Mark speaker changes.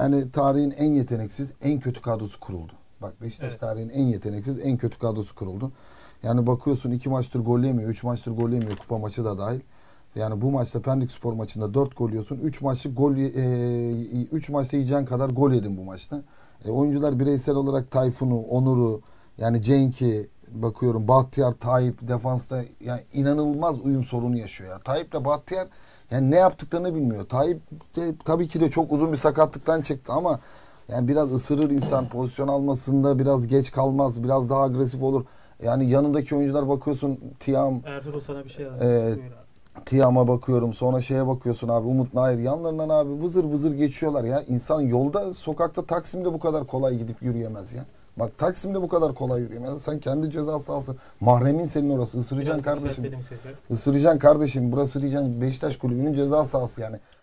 Speaker 1: yani tarihin en yeteneksiz, en kötü kadrosu kuruldu. Bak Beşiktaş evet. tarihin en yeteneksiz, en kötü kadrosu kuruldu. Yani bakıyorsun iki maçtır gol yemiyor, üç maçtır gol yemiyor kupa maçı da dahil. Yani bu maçta Pendik Spor maçında dört gol yiyorsun. üç maçlık gol e, üç maçta yiyeceğin kadar gol yedin bu maçta. E, oyuncular bireysel olarak Tayfun'u, Onur'u yani Cenk'i bakıyorum Bahtiyar, Tayyip defansta yani inanılmaz uyum sorunu yaşıyor ya. Tayyip de Bahtiyar yani ne yaptıklarını bilmiyor. Tayyip de tabii ki de çok uzun bir sakatlıktan çıktı ama yani biraz ısırır insan pozisyon almasında biraz geç kalmaz, biraz daha agresif olur. Yani yanındaki oyuncular bakıyorsun Tiam. Ertuğrul sana bir şey ee, Tiam'a bakıyorum sonra şeye bakıyorsun abi Umut Nair yanlarından abi vızır vızır geçiyorlar ya. insan yolda sokakta Taksim'de bu kadar kolay gidip yürüyemez ya. Bak Taksim'de bu kadar kolay ya Sen kendi ceza sahası. Mahremin senin orası. Isıracaksın kardeşim. Isıracaksın kardeşim. Burası diyeceksin Beşiktaş kulübünün ceza sahası yani.